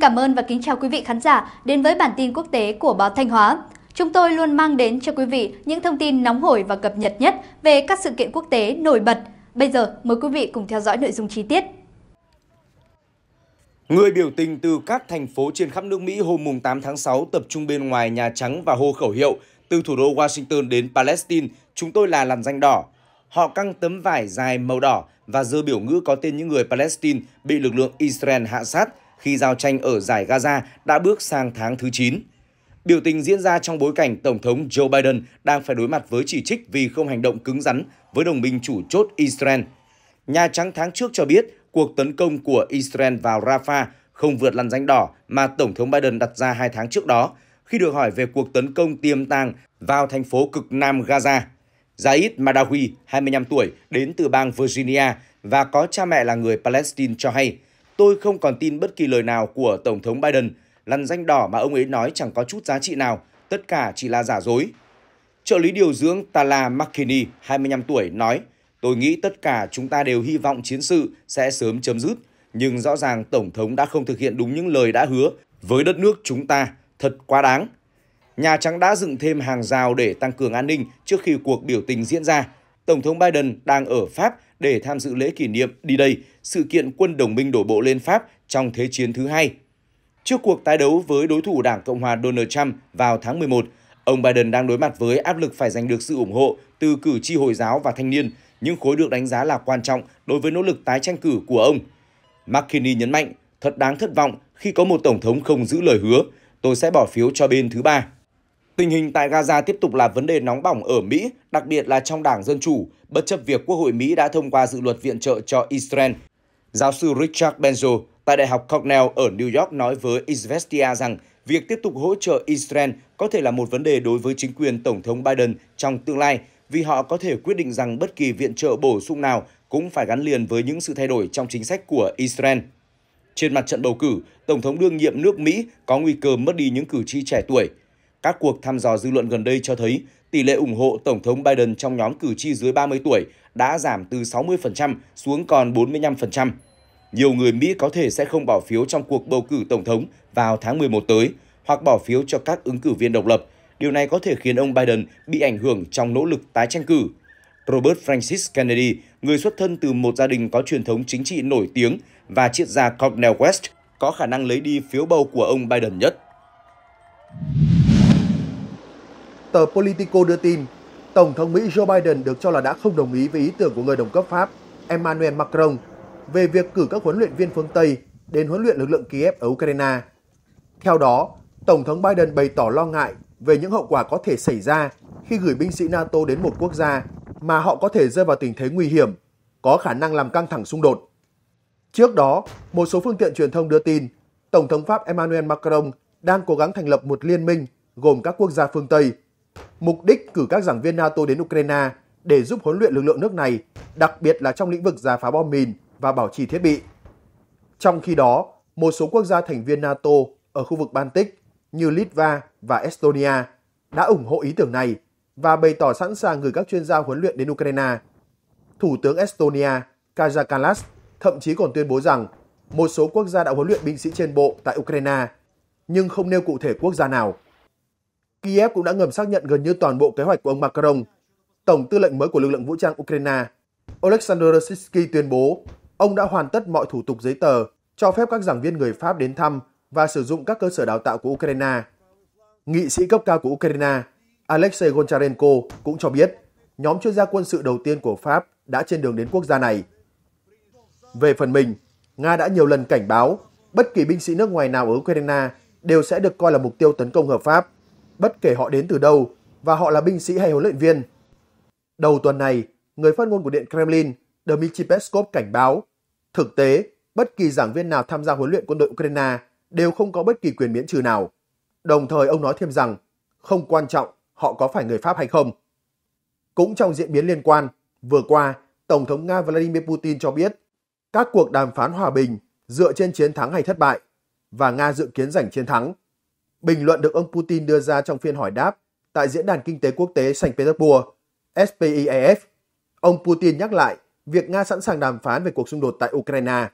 cảm ơn và kính chào quý vị khán giả đến với bản tin quốc tế của báo Thanh Hóa. Chúng tôi luôn mang đến cho quý vị những thông tin nóng hổi và cập nhật nhất về các sự kiện quốc tế nổi bật. Bây giờ mời quý vị cùng theo dõi nội dung chi tiết. Người biểu tình từ các thành phố trên khắp nước Mỹ hôm 8 tháng 6 tập trung bên ngoài Nhà Trắng và hô khẩu hiệu từ thủ đô Washington đến Palestine, chúng tôi là làn danh đỏ. Họ căng tấm vải dài màu đỏ và dơ biểu ngữ có tên những người Palestine bị lực lượng Israel hạ sát – khi giao tranh ở giải Gaza đã bước sang tháng thứ 9. Biểu tình diễn ra trong bối cảnh Tổng thống Joe Biden đang phải đối mặt với chỉ trích vì không hành động cứng rắn với đồng minh chủ chốt Israel. Nhà Trắng tháng trước cho biết cuộc tấn công của Israel vào Rafah không vượt lằn danh đỏ mà Tổng thống Biden đặt ra hai tháng trước đó khi được hỏi về cuộc tấn công tiềm tàng vào thành phố cực Nam Gaza. Zaid Madawi, 25 tuổi, đến từ bang Virginia và có cha mẹ là người Palestine cho hay – Tôi không còn tin bất kỳ lời nào của Tổng thống Biden, lằn danh đỏ mà ông ấy nói chẳng có chút giá trị nào, tất cả chỉ là giả dối. Trợ lý điều dưỡng Tala McKinney, 25 tuổi, nói Tôi nghĩ tất cả chúng ta đều hy vọng chiến sự sẽ sớm chấm dứt, nhưng rõ ràng Tổng thống đã không thực hiện đúng những lời đã hứa với đất nước chúng ta, thật quá đáng. Nhà Trắng đã dựng thêm hàng rào để tăng cường an ninh trước khi cuộc biểu tình diễn ra. Tổng thống Biden đang ở Pháp để tham dự lễ kỷ niệm đi đây sự kiện quân đồng minh đổ bộ lên Pháp trong Thế chiến thứ hai. Trước cuộc tái đấu với đối thủ Đảng Cộng hòa Donald Trump vào tháng 11, ông Biden đang đối mặt với áp lực phải giành được sự ủng hộ từ cử tri Hồi giáo và thanh niên, những khối được đánh giá là quan trọng đối với nỗ lực tái tranh cử của ông. McKinney nhấn mạnh, thật đáng thất vọng khi có một Tổng thống không giữ lời hứa, tôi sẽ bỏ phiếu cho bên thứ ba. Tình hình tại Gaza tiếp tục là vấn đề nóng bỏng ở Mỹ, đặc biệt là trong Đảng Dân Chủ, bất chấp việc Quốc hội Mỹ đã thông qua dự luật viện trợ cho Israel. Giáo sư Richard Benzo tại Đại học Cornell ở New York nói với Izvestia rằng việc tiếp tục hỗ trợ Israel có thể là một vấn đề đối với chính quyền Tổng thống Biden trong tương lai vì họ có thể quyết định rằng bất kỳ viện trợ bổ sung nào cũng phải gắn liền với những sự thay đổi trong chính sách của Israel. Trên mặt trận bầu cử, Tổng thống đương nhiệm nước Mỹ có nguy cơ mất đi những cử tri trẻ tuổi – các cuộc thăm dò dư luận gần đây cho thấy tỷ lệ ủng hộ Tổng thống Biden trong nhóm cử tri dưới 30 tuổi đã giảm từ 60% xuống còn 45%. Nhiều người Mỹ có thể sẽ không bỏ phiếu trong cuộc bầu cử Tổng thống vào tháng 11 tới hoặc bỏ phiếu cho các ứng cử viên độc lập. Điều này có thể khiến ông Biden bị ảnh hưởng trong nỗ lực tái tranh cử. Robert Francis Kennedy, người xuất thân từ một gia đình có truyền thống chính trị nổi tiếng và triết gia Cornel West, có khả năng lấy đi phiếu bầu của ông Biden nhất. Tờ Politico đưa tin, Tổng thống Mỹ Joe Biden được cho là đã không đồng ý với ý tưởng của người đồng cấp Pháp Emmanuel Macron về việc cử các huấn luyện viên phương Tây đến huấn luyện lực lượng Kiev ở Ukraine. Theo đó, Tổng thống Biden bày tỏ lo ngại về những hậu quả có thể xảy ra khi gửi binh sĩ NATO đến một quốc gia mà họ có thể rơi vào tình thế nguy hiểm, có khả năng làm căng thẳng xung đột. Trước đó, một số phương tiện truyền thông đưa tin Tổng thống Pháp Emmanuel Macron đang cố gắng thành lập một liên minh gồm các quốc gia phương Tây – Mục đích cử các giảng viên NATO đến Ukraine để giúp huấn luyện lực lượng nước này, đặc biệt là trong lĩnh vực giả phá bom mìn và bảo trì thiết bị. Trong khi đó, một số quốc gia thành viên NATO ở khu vực Baltic như Litva và Estonia đã ủng hộ ý tưởng này và bày tỏ sẵn sàng gửi các chuyên gia huấn luyện đến Ukraine. Thủ tướng Estonia Kaja Kallas thậm chí còn tuyên bố rằng một số quốc gia đã huấn luyện binh sĩ trên bộ tại Ukraine, nhưng không nêu cụ thể quốc gia nào. Kiev cũng đã ngầm xác nhận gần như toàn bộ kế hoạch của ông Macron. Tổng tư lệnh mới của lực lượng vũ trang Ukraine, Oleksandr Rositsky tuyên bố ông đã hoàn tất mọi thủ tục giấy tờ cho phép các giảng viên người Pháp đến thăm và sử dụng các cơ sở đào tạo của Ukraine. Nghị sĩ cấp cao của Ukraine, Alexei Goncharenko cũng cho biết nhóm chuyên gia quân sự đầu tiên của Pháp đã trên đường đến quốc gia này. Về phần mình, Nga đã nhiều lần cảnh báo bất kỳ binh sĩ nước ngoài nào ở Ukraine đều sẽ được coi là mục tiêu tấn công hợp pháp bất kể họ đến từ đâu và họ là binh sĩ hay huấn luyện viên. Đầu tuần này, người phát ngôn của Điện Kremlin Dmitry Peskov cảnh báo, thực tế, bất kỳ giảng viên nào tham gia huấn luyện quân đội Ukraine đều không có bất kỳ quyền miễn trừ nào. Đồng thời ông nói thêm rằng, không quan trọng họ có phải người Pháp hay không. Cũng trong diễn biến liên quan, vừa qua, Tổng thống Nga Vladimir Putin cho biết các cuộc đàm phán hòa bình dựa trên chiến thắng hay thất bại và Nga dự kiến giành chiến thắng. Bình luận được ông Putin đưa ra trong phiên hỏi đáp tại Diễn đàn Kinh tế Quốc tế Saint Petersburg, SPIEF, ông Putin nhắc lại việc Nga sẵn sàng đàm phán về cuộc xung đột tại Ukraine.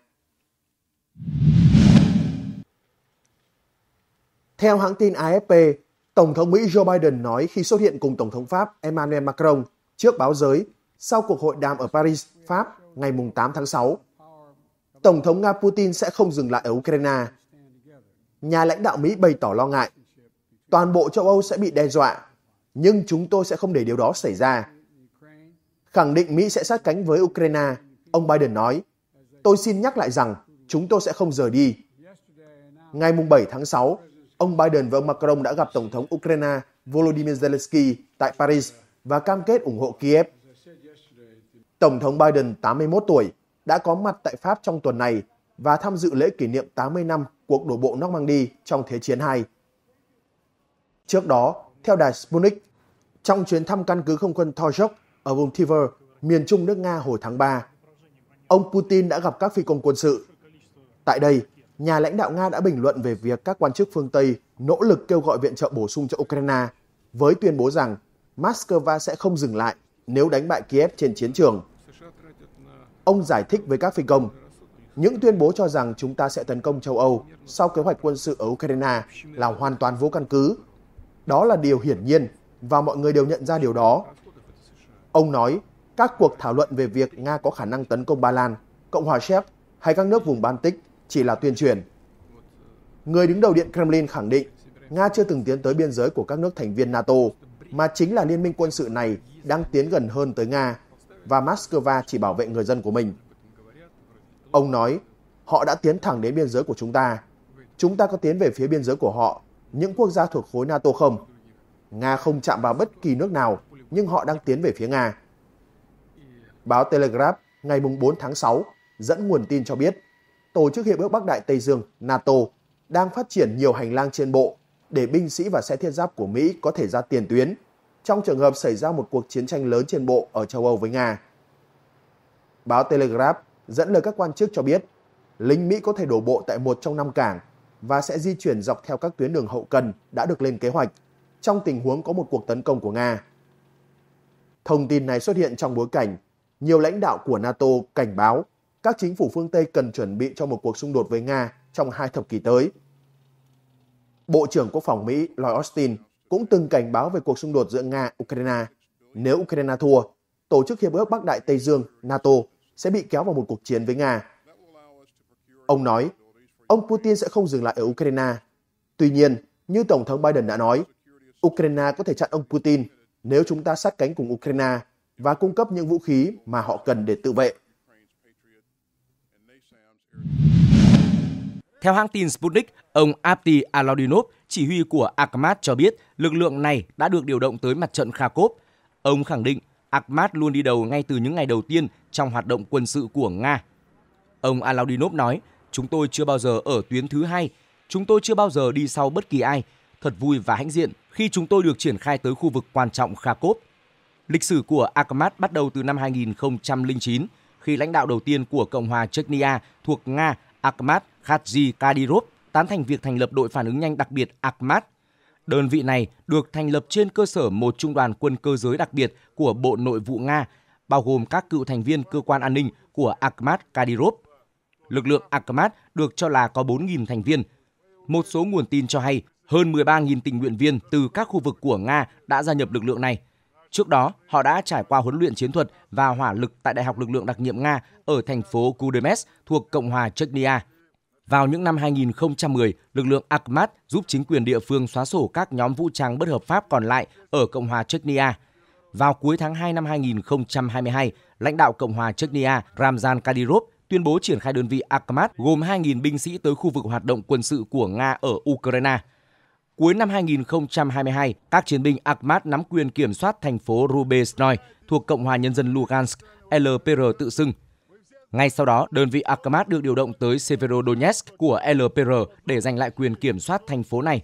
Theo hãng tin AFP, Tổng thống Mỹ Joe Biden nói khi xuất hiện cùng Tổng thống Pháp Emmanuel Macron trước báo giới sau cuộc hội đàm ở Paris, Pháp ngày 8 tháng 6. Tổng thống Nga Putin sẽ không dừng lại ở Ukraine nhà lãnh đạo Mỹ bày tỏ lo ngại. Toàn bộ châu Âu sẽ bị đe dọa, nhưng chúng tôi sẽ không để điều đó xảy ra. Khẳng định Mỹ sẽ sát cánh với Ukraine, ông Biden nói, tôi xin nhắc lại rằng chúng tôi sẽ không rời đi. Ngày 7 tháng 6, ông Biden và ông Macron đã gặp Tổng thống Ukraine Volodymyr Zelensky tại Paris và cam kết ủng hộ Kiev. Tổng thống Biden, 81 tuổi, đã có mặt tại Pháp trong tuần này và tham dự lễ kỷ niệm 80 năm cuộc đổ bộ Normandy trong Thế chiến II. Trước đó, theo đài Sputnik, trong chuyến thăm căn cứ không quân Torzhok ở vùng Tiver, miền trung nước Nga hồi tháng 3, ông Putin đã gặp các phi công quân sự. Tại đây, nhà lãnh đạo Nga đã bình luận về việc các quan chức phương Tây nỗ lực kêu gọi viện trợ bổ sung cho Ukraine với tuyên bố rằng Moscow sẽ không dừng lại nếu đánh bại Kiev trên chiến trường. Ông giải thích với các phi công những tuyên bố cho rằng chúng ta sẽ tấn công châu Âu sau kế hoạch quân sự ở Ukraine là hoàn toàn vô căn cứ. Đó là điều hiển nhiên và mọi người đều nhận ra điều đó. Ông nói, các cuộc thảo luận về việc Nga có khả năng tấn công Ba Lan, Cộng hòa Séc hay các nước vùng Baltic chỉ là tuyên truyền. Người đứng đầu Điện Kremlin khẳng định Nga chưa từng tiến tới biên giới của các nước thành viên NATO, mà chính là liên minh quân sự này đang tiến gần hơn tới Nga và Moscow chỉ bảo vệ người dân của mình. Ông nói, họ đã tiến thẳng đến biên giới của chúng ta. Chúng ta có tiến về phía biên giới của họ, những quốc gia thuộc khối NATO không? Nga không chạm vào bất kỳ nước nào, nhưng họ đang tiến về phía Nga. Báo Telegraph ngày 4 tháng 6 dẫn nguồn tin cho biết, Tổ chức Hiệp ước Bắc Đại Tây Dương NATO đang phát triển nhiều hành lang trên bộ để binh sĩ và xe thiết giáp của Mỹ có thể ra tiền tuyến trong trường hợp xảy ra một cuộc chiến tranh lớn trên bộ ở châu Âu với Nga. Báo Telegraph dẫn lời các quan chức cho biết lính Mỹ có thể đổ bộ tại một trong năm cảng và sẽ di chuyển dọc theo các tuyến đường hậu cần đã được lên kế hoạch trong tình huống có một cuộc tấn công của Nga. Thông tin này xuất hiện trong bối cảnh nhiều lãnh đạo của NATO cảnh báo các chính phủ phương Tây cần chuẩn bị cho một cuộc xung đột với Nga trong hai thập kỷ tới. Bộ trưởng Quốc phòng Mỹ Lloyd Austin cũng từng cảnh báo về cuộc xung đột giữa Nga-Ukraine. Nếu Ukraine thua, Tổ chức Hiệp ước Bắc Đại Tây Dương NATO sẽ bị kéo vào một cuộc chiến với Nga. Ông nói, ông Putin sẽ không dừng lại ở Ukraine. Tuy nhiên, như Tổng thống Biden đã nói, Ukraine có thể chặn ông Putin nếu chúng ta sát cánh cùng Ukraine và cung cấp những vũ khí mà họ cần để tự vệ. Theo hãng tin Sputnik, ông Apti Alodinov, chỉ huy của Akhmat cho biết lực lượng này đã được điều động tới mặt trận Kharkov. Ông khẳng định Akhmat luôn đi đầu ngay từ những ngày đầu tiên trong hoạt động quân sự của Nga. Ông Alaudinov nói, chúng tôi chưa bao giờ ở tuyến thứ hai, chúng tôi chưa bao giờ đi sau bất kỳ ai, thật vui và hãnh diện khi chúng tôi được triển khai tới khu vực quan trọng Kharkov. Lịch sử của Akhmat bắt đầu từ năm 2009, khi lãnh đạo đầu tiên của Cộng hòa Chechnya thuộc Nga Akhmat Khadji Kadyrov tán thành việc thành lập đội phản ứng nhanh đặc biệt Akhmat. Đơn vị này được thành lập trên cơ sở một trung đoàn quân cơ giới đặc biệt của Bộ Nội vụ Nga bao gồm các cựu thành viên cơ quan an ninh của Akhmad Kadyrov. Lực lượng Akhmad được cho là có 4.000 thành viên. Một số nguồn tin cho hay hơn 13.000 tình nguyện viên từ các khu vực của Nga đã gia nhập lực lượng này. Trước đó, họ đã trải qua huấn luyện chiến thuật và hỏa lực tại Đại học Lực lượng Đặc nhiệm Nga ở thành phố Kudemes thuộc Cộng hòa Chechnya. Vào những năm 2010, lực lượng Akhmat giúp chính quyền địa phương xóa sổ các nhóm vũ trang bất hợp pháp còn lại ở Cộng hòa Chechnya. Vào cuối tháng 2 năm 2022, lãnh đạo Cộng hòa Chechnya Ramzan Kadyrov tuyên bố triển khai đơn vị Akhmat gồm 2.000 binh sĩ tới khu vực hoạt động quân sự của Nga ở Ukraine. Cuối năm 2022, các chiến binh Akhmat nắm quyền kiểm soát thành phố Rubesnoy thuộc Cộng hòa Nhân dân Lugansk, LPR tự xưng. Ngay sau đó, đơn vị Akhmat được điều động tới Severodonetsk của LPR để giành lại quyền kiểm soát thành phố này.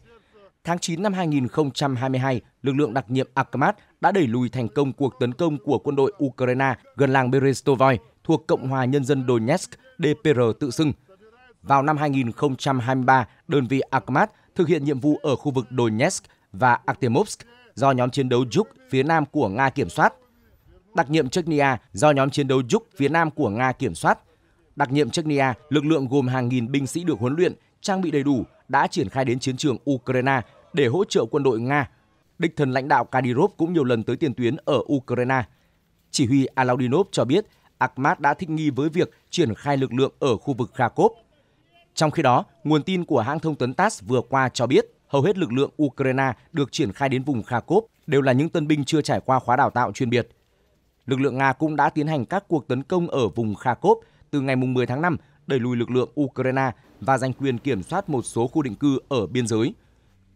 Tháng 9 năm 2022, lực lượng đặc nhiệm Akhmat đã đẩy lùi thành công cuộc tấn công của quân đội Ukraine gần làng Berestovoy thuộc Cộng hòa Nhân dân Donetsk DPR tự xưng. Vào năm 2023, đơn vị Akhmat thực hiện nhiệm vụ ở khu vực Donetsk và Artemovsk do nhóm chiến đấu Yuk phía nam của Nga kiểm soát. Đặc nhiệm Chechnya do nhóm chiến đấu Yuk phía nam của Nga kiểm soát. Đặc nhiệm Chechnya, lực lượng gồm hàng nghìn binh sĩ được huấn luyện, trang bị đầy đủ đã triển khai đến chiến trường Ukraine để hỗ trợ quân đội Nga địch thần lãnh đạo Kadyrov cũng nhiều lần tới tiền tuyến ở Ukraine. Chỉ huy Alaudinov cho biết Akhmat đã thích nghi với việc triển khai lực lượng ở khu vực Kharkov. Trong khi đó, nguồn tin của hãng thông tấn TASS vừa qua cho biết hầu hết lực lượng Ukraine được triển khai đến vùng Kharkov đều là những tân binh chưa trải qua khóa đào tạo chuyên biệt. Lực lượng Nga cũng đã tiến hành các cuộc tấn công ở vùng Kharkov từ ngày 10 tháng 5 đẩy lùi lực lượng Ukraine và giành quyền kiểm soát một số khu định cư ở biên giới.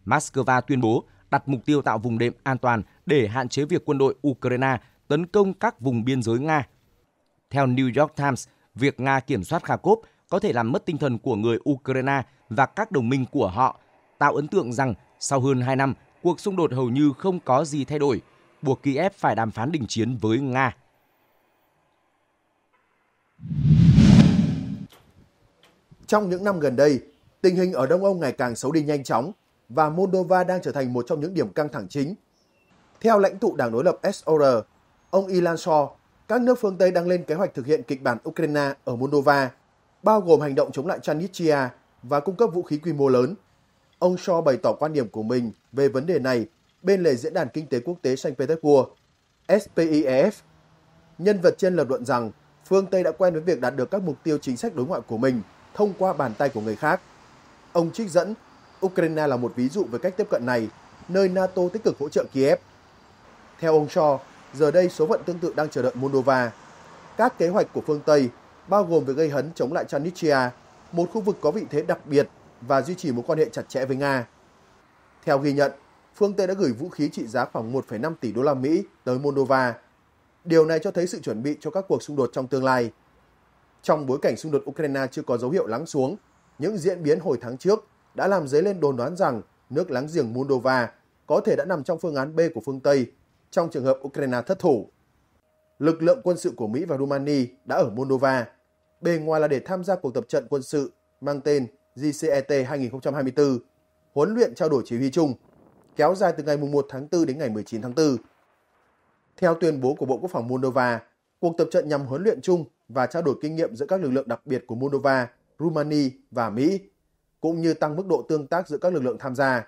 Moscow tuyên bố đặt mục tiêu tạo vùng đệm an toàn để hạn chế việc quân đội Ukraine tấn công các vùng biên giới Nga. Theo New York Times, việc Nga kiểm soát Kharkov có thể làm mất tinh thần của người Ukraine và các đồng minh của họ, tạo ấn tượng rằng sau hơn 2 năm, cuộc xung đột hầu như không có gì thay đổi, buộc Kiev phải đàm phán đình chiến với Nga. Trong những năm gần đây, tình hình ở Đông Âu ngày càng xấu đi nhanh chóng và Moldova đang trở thành một trong những điểm căng thẳng chính. Theo lãnh tụ đảng đối lập SOR, ông Ilan Shor, các nước phương Tây đang lên kế hoạch thực hiện kịch bản Ukraine ở Moldova, bao gồm hành động chống lại Transnistria và cung cấp vũ khí quy mô lớn. Ông Shor bày tỏ quan điểm của mình về vấn đề này bên lề Diễn đàn Kinh tế Quốc tế Saint Petersburg, SPIEF. Nhân vật trên lập luận rằng phương Tây đã quen với việc đạt được các mục tiêu chính sách đối ngoại của mình thông qua bàn tay của người khác. Ông trích dẫn Ukraine là một ví dụ về cách tiếp cận này, nơi NATO tích cực hỗ trợ Kiev. Theo ông Shaw, giờ đây số phận tương tự đang chờ đợi Moldova. Các kế hoạch của phương Tây bao gồm việc gây hấn chống lại Transnistria, một khu vực có vị thế đặc biệt và duy trì mối quan hệ chặt chẽ với Nga. Theo ghi nhận, phương Tây đã gửi vũ khí trị giá khoảng 1,5 tỷ đô la Mỹ tới Moldova. Điều này cho thấy sự chuẩn bị cho các cuộc xung đột trong tương lai. Trong bối cảnh xung đột Ukraine chưa có dấu hiệu lắng xuống, những diễn biến hồi tháng trước đã làm dấy lên đồn đoán rằng nước láng giềng Moldova có thể đã nằm trong phương án B của phương Tây trong trường hợp Ukraine thất thủ. Lực lượng quân sự của Mỹ và Romania đã ở Moldova, bề ngoài là để tham gia cuộc tập trận quân sự mang tên GCET 2024, huấn luyện trao đổi chỉ huy chung, kéo dài từ ngày 1 tháng 4 đến ngày 19 tháng 4. Theo tuyên bố của Bộ Quốc phòng Moldova, cuộc tập trận nhằm huấn luyện chung và trao đổi kinh nghiệm giữa các lực lượng đặc biệt của Moldova, Romania và Mỹ cũng như tăng mức độ tương tác giữa các lực lượng tham gia.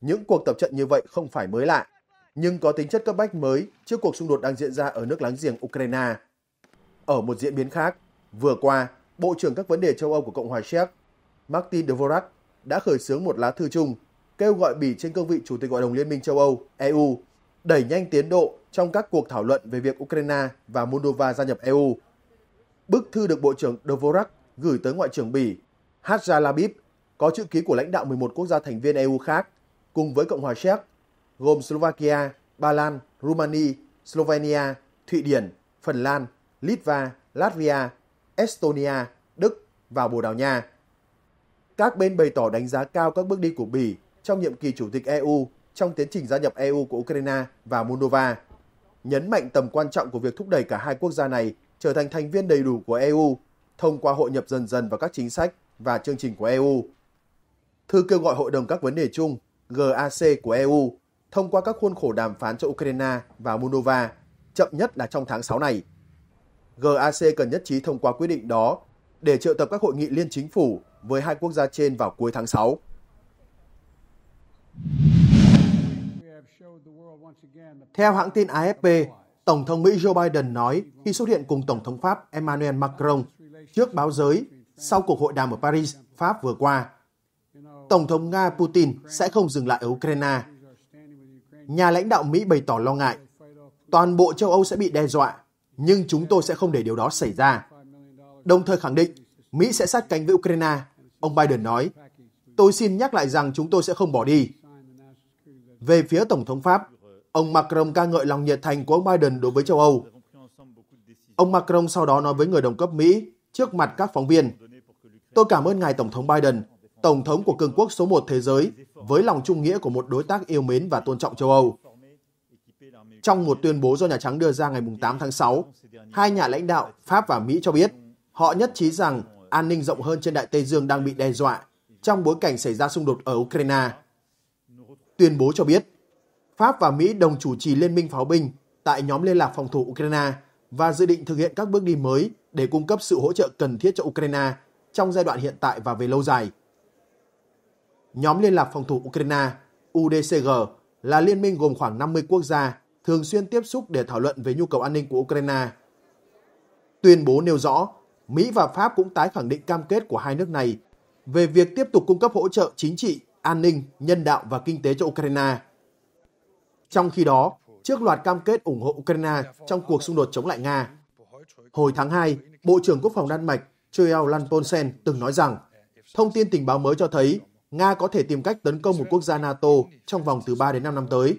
Những cuộc tập trận như vậy không phải mới lạ, nhưng có tính chất cấp bách mới trước cuộc xung đột đang diễn ra ở nước láng giềng Ukraine. Ở một diễn biến khác, vừa qua, Bộ trưởng các vấn đề châu Âu của Cộng hòa Séc Martin Dvorak đã khởi xướng một lá thư chung kêu gọi Bỉ trên cương vị Chủ tịch Hội đồng Liên minh châu Âu EU đẩy nhanh tiến độ trong các cuộc thảo luận về việc Ukraine và Moldova gia nhập EU. Bức thư được Bộ trưởng Dvorak gửi tới Ngoại trưởng Bỉ Hadjalabib có chữ ký của lãnh đạo 11 quốc gia thành viên EU khác cùng với Cộng hòa Séc gồm Slovakia, Ba Lan, Romania, Slovenia, Thụy Điển, Phần Lan, Litva, Latvia, Estonia, Đức và Bồ Đào Nha. Các bên bày tỏ đánh giá cao các bước đi của Bỉ trong nhiệm kỳ chủ tịch EU trong tiến trình gia nhập EU của Ukraine và Moldova, nhấn mạnh tầm quan trọng của việc thúc đẩy cả hai quốc gia này trở thành thành viên đầy đủ của EU thông qua hội nhập dần dần vào các chính sách và chương trình của EU. Thư kêu gọi Hội đồng các vấn đề chung GAC của EU thông qua các khuôn khổ đàm phán cho Ukraine và Moldova chậm nhất là trong tháng 6 này. GAC cần nhất trí thông qua quyết định đó để triệu tập các hội nghị liên chính phủ với hai quốc gia trên vào cuối tháng 6. Theo hãng tin AFP, Tổng thống Mỹ Joe Biden nói khi xuất hiện cùng Tổng thống Pháp Emmanuel Macron trước báo giới sau cuộc hội đàm ở Paris, Pháp vừa qua. Tổng thống Nga Putin sẽ không dừng lại ở Ukraine. Nhà lãnh đạo Mỹ bày tỏ lo ngại. Toàn bộ châu Âu sẽ bị đe dọa, nhưng chúng tôi sẽ không để điều đó xảy ra. Đồng thời khẳng định, Mỹ sẽ sát cánh với Ukraine, ông Biden nói. Tôi xin nhắc lại rằng chúng tôi sẽ không bỏ đi. Về phía Tổng thống Pháp, ông Macron ca ngợi lòng nhiệt thành của ông Biden đối với châu Âu. Ông Macron sau đó nói với người đồng cấp Mỹ trước mặt các phóng viên, Tôi cảm ơn Ngài Tổng thống Biden, Tổng thống của cường quốc số một thế giới, với lòng trung nghĩa của một đối tác yêu mến và tôn trọng châu Âu. Trong một tuyên bố do Nhà Trắng đưa ra ngày 8 tháng 6, hai nhà lãnh đạo Pháp và Mỹ cho biết họ nhất trí rằng an ninh rộng hơn trên Đại Tây Dương đang bị đe dọa trong bối cảnh xảy ra xung đột ở Ukraine. Tuyên bố cho biết, Pháp và Mỹ đồng chủ trì liên minh pháo binh tại nhóm liên lạc phòng thủ Ukraine và dự định thực hiện các bước đi mới để cung cấp sự hỗ trợ cần thiết cho Ukraine trong giai đoạn hiện tại và về lâu dài. Nhóm Liên lạc Phòng thủ Ukraine UDCG là liên minh gồm khoảng 50 quốc gia thường xuyên tiếp xúc để thảo luận về nhu cầu an ninh của Ukraine. Tuyên bố nêu rõ, Mỹ và Pháp cũng tái khẳng định cam kết của hai nước này về việc tiếp tục cung cấp hỗ trợ chính trị, an ninh, nhân đạo và kinh tế cho Ukraine. Trong khi đó, trước loạt cam kết ủng hộ Ukraine trong cuộc xung đột chống lại Nga, hồi tháng 2, Bộ trưởng Quốc phòng Đan Mạch Choel Lanponsen từng nói rằng, thông tin tình báo mới cho thấy Nga có thể tìm cách tấn công một quốc gia NATO trong vòng từ 3 đến 5 năm tới.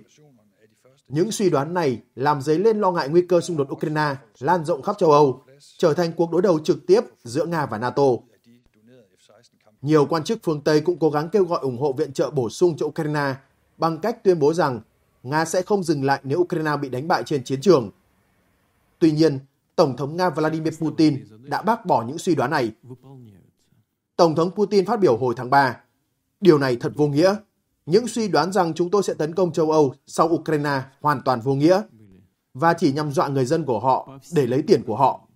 Những suy đoán này làm dấy lên lo ngại nguy cơ xung đột Ukraine lan rộng khắp châu Âu, trở thành cuộc đối đầu trực tiếp giữa Nga và NATO. Nhiều quan chức phương Tây cũng cố gắng kêu gọi ủng hộ viện trợ bổ sung cho Ukraine bằng cách tuyên bố rằng Nga sẽ không dừng lại nếu Ukraine bị đánh bại trên chiến trường. Tuy nhiên, Tổng thống Nga Vladimir Putin đã bác bỏ những suy đoán này. Tổng thống Putin phát biểu hồi tháng 3, điều này thật vô nghĩa. Những suy đoán rằng chúng tôi sẽ tấn công châu Âu sau Ukraine hoàn toàn vô nghĩa và chỉ nhằm dọa người dân của họ để lấy tiền của họ.